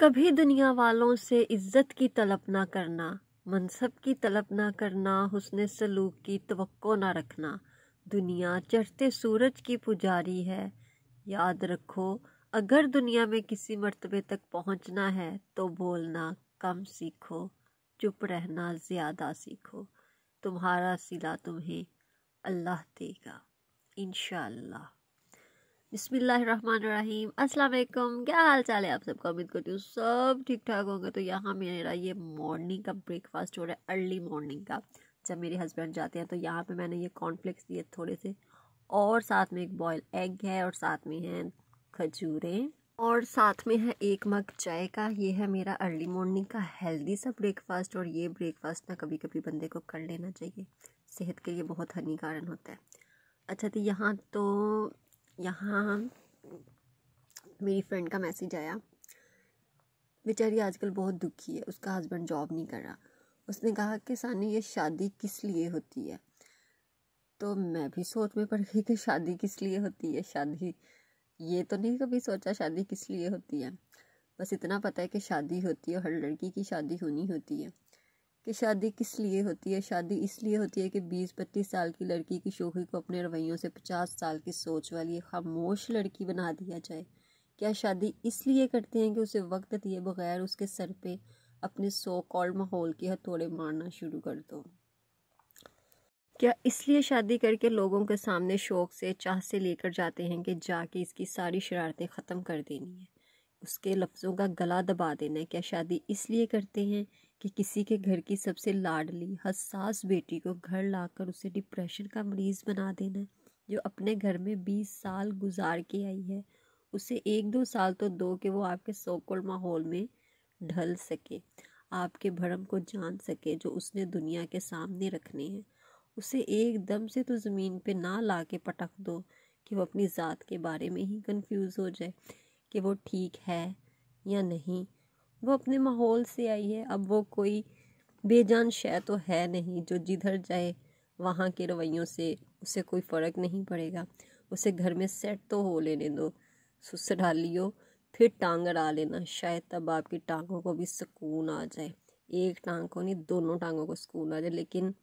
कभी दुनिया वालों से इज्जत की तलब ना करना मनसब की तलब ना करना हुसन सलूक की तो ना रखना दुनिया चढ़ते सूरज की पुजारी है याद रखो अगर दुनिया में किसी मरतबे तक पहुंचना है तो बोलना कम सीखो चुप रहना ज़्यादा सीखो तुम्हारा सिला तुम्हें अल्लाह देगा इनशा बिसमीम असलकम क्या हाल चाल है आप सबका उम्मीद करती हूँ सब ठीक ठाक होंगे तो यहाँ मेरा ये मॉर्निंग का ब्रेकफास्ट हो रहा है अर्ली मॉर्निंग का जब मेरे हस्बैंड जाते हैं तो यहाँ पे मैंने ये कॉर्नफ्लेक्स दिए थोड़े से और साथ में एक बॉयल एग है और साथ में है खजूरें और साथ में है एक मग चाय का ये है मेरा अर्ली मॉर्निंग का हेल्दी सा ब्रेकफास्ट और ये ब्रेकफास्ट ना कभी कभी बंदे को कर लेना चाहिए सेहत के लिए बहुत हानिकारक होता है अच्छा तो यहाँ तो यहाँ मेरी फ्रेंड का मैसेज आया बेचारी आजकल बहुत दुखी है उसका हस्बैंड जॉब नहीं कर रहा उसने कहा कि सानी ये शादी किस लिए होती है तो मैं भी सोच में पड़ गई कि शादी किस लिए होती है शादी ये तो नहीं कभी सोचा शादी किस लिए होती है बस इतना पता है कि शादी होती है हर लड़की की शादी होनी होती है कि शादी किस लिए होती है शादी इसलिए होती है कि बीस पच्चीस साल की लड़की की शोखी को अपने रवैयों से पचास साल की सोच वाली खामोश लड़की बना दिया जाए क्या शादी इसलिए करते हैं कि उसे वक्त दिए बगैर उसके सर पे अपने सो कॉल माहौल के हथौड़े मारना शुरू कर दो क्या इसलिए शादी करके लोगों के सामने शौक से चाह से लेकर जाते हैं कि जाके इसकी सारी शरारतें ख़त्म कर देनी है उसके लफ्ज़ों का गला दबा देना है क्या शादी इसलिए करते हैं कि किसी के घर की सबसे लाडली हसास बेटी को घर लाकर उसे डिप्रेशन का मरीज़ बना देना जो अपने घर में बीस साल गुजार के आई है उसे एक दो साल तो दो कि वो आपके सोकोल माहौल में ढल सके आपके भरम को जान सके जो उसने दुनिया के सामने रखने हैं उसे एकदम से तो ज़मीन पे ना ला के पटक दो कि वो अपनी ज़ात के बारे में ही कंफ्यूज हो जाए कि वो ठीक है या नहीं वो अपने माहौल से आई है अब वो कोई बेजान शय तो है नहीं जो जिधर जाए वहाँ के रवैयों से उसे कोई फ़र्क नहीं पड़ेगा उसे घर में सेट तो हो लेने दो लियो फिर टांग अड़ा लेना शायद तब आपकी टांगों को भी सुकून आ जाए एक टांग को नहीं दोनों टांगों को सुकून आ जाए लेकिन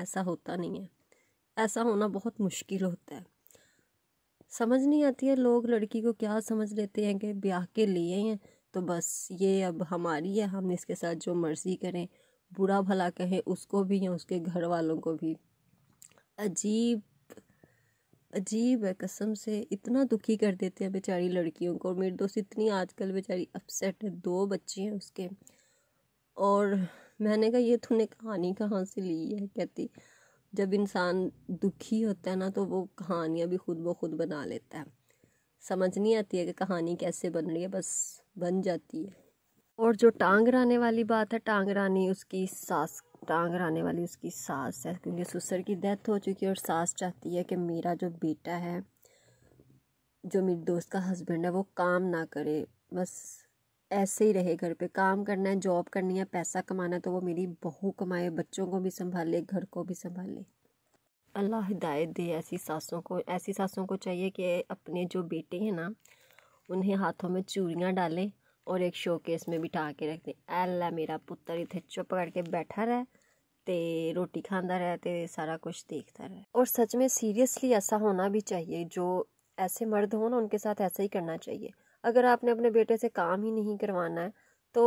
ऐसा होता नहीं है ऐसा होना बहुत मुश्किल होता है समझ नहीं आती है लोग लड़की को क्या समझ लेते हैं कि ब्याह के लिए हैं तो बस ये अब हमारी है हम इसके साथ जो मर्ज़ी करें बुरा भला कहें उसको भी या उसके घर वालों को भी अजीब अजीब है कसम से इतना दुखी कर देते हैं बेचारी लड़कियों को मेरी दोस्त इतनी आजकल बेचारी अपसेट है दो बच्चे हैं उसके और मैंने कहा ये तूने कहानी कहाँ से ली है कहती जब इंसान दुखी होता है ना तो वो कहानियाँ भी खुद ब खुद बना लेता है समझ नहीं आती है कि कहानी कैसे बन रही है बस बन जाती है और जो टांग रहने वाली बात है टांग रानी उसकी सास टांग रहने वाली उसकी सास है क्योंकि सुसर की डेथ हो चुकी है और सास चाहती है कि मेरा जो बेटा है जो मेरे दोस्त का हस्बैंड है वो काम ना करे बस ऐसे ही रहे घर पे काम करना है जॉब करनी है पैसा कमाना है तो वो मेरी बहू कमाए बच्चों को भी संभाले घर को भी संभाले अल्लाह हिदायत दे ऐसी सासों को ऐसी सासों को चाहिए कि अपने जो बेटे हैं ना उन्हें हाथों में चूड़ियाँ डालें और एक शोकेस में बिठा के रख दें अल्लाह मेरा पुत्र इतने चुप करके बैठा रहे ते रोटी खाता रहे ते सारा कुछ देखता रहे और सच में सीरियसली ऐसा होना भी चाहिए जो ऐसे मर्द हों ना उनके साथ ऐसा ही करना चाहिए अगर आपने अपने बेटे से काम ही नहीं करवाना है तो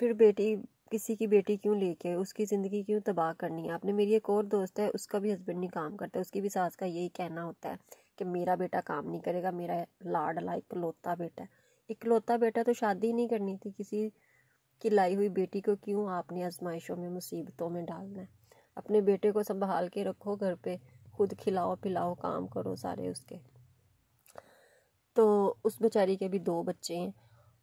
फिर बेटी किसी की बेटी क्यों लेके उसकी ज़िंदगी क्यों तबाह करनी है आपने मेरी एक और दोस्त है उसका भी हस्बैंड नहीं काम करता उसकी भी सास का यही कहना होता है कि मेरा बेटा काम नहीं करेगा मेरा लाडला इकलौता बेटा है इकलौता बेटा तो शादी ही नहीं करनी थी किसी की लाई हुई बेटी को क्यों आपने आजमाइशों में मुसीबतों में डालना है अपने बेटे को संभाल के रखो घर पे खुद खिलाओ पिलाओ काम करो सारे उसके तो उस बेचारी के भी दो बच्चे हैं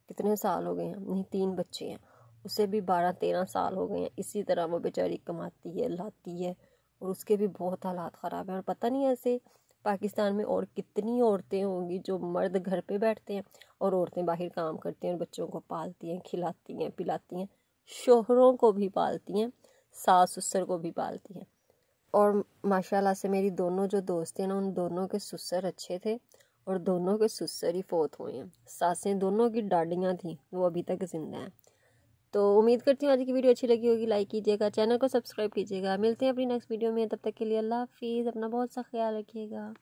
कितने साल हो गए हैं नहीं तीन बच्चे हैं उसे भी बारह तेरह साल हो गए हैं इसी तरह वो बेचारी कमाती है लाती है और उसके भी बहुत हालात ख़राब हैं और पता नहीं ऐसे पाकिस्तान में और कितनी औरतें होंगी जो मर्द घर पे बैठते हैं और औरतें बाहर काम करती हैं और बच्चों को पालती हैं खिलाती हैं पिलाती हैं शोहरों को भी पालती हैं सास ससुर को भी पालती हैं और माशाल्लाह से मेरी दोनों जो दोस्त हैं ना उन दोनों के ससुर अच्छे थे और दोनों के ससुर ही फोत हुए हैं सासें दोनों की डाडियाँ थीं वो अभी तक जिंदा हैं तो उम्मीद करती हूँ आज की वीडियो अच्छी लगी होगी लाइक कीजिएगा चैनल को सब्सक्राइब कीजिएगा मिलते हैं अपनी नेक्स्ट वीडियो में तब तक के लिए अल्लाह हाफिज़ अपना बहुत सा ख्याल रखिएगा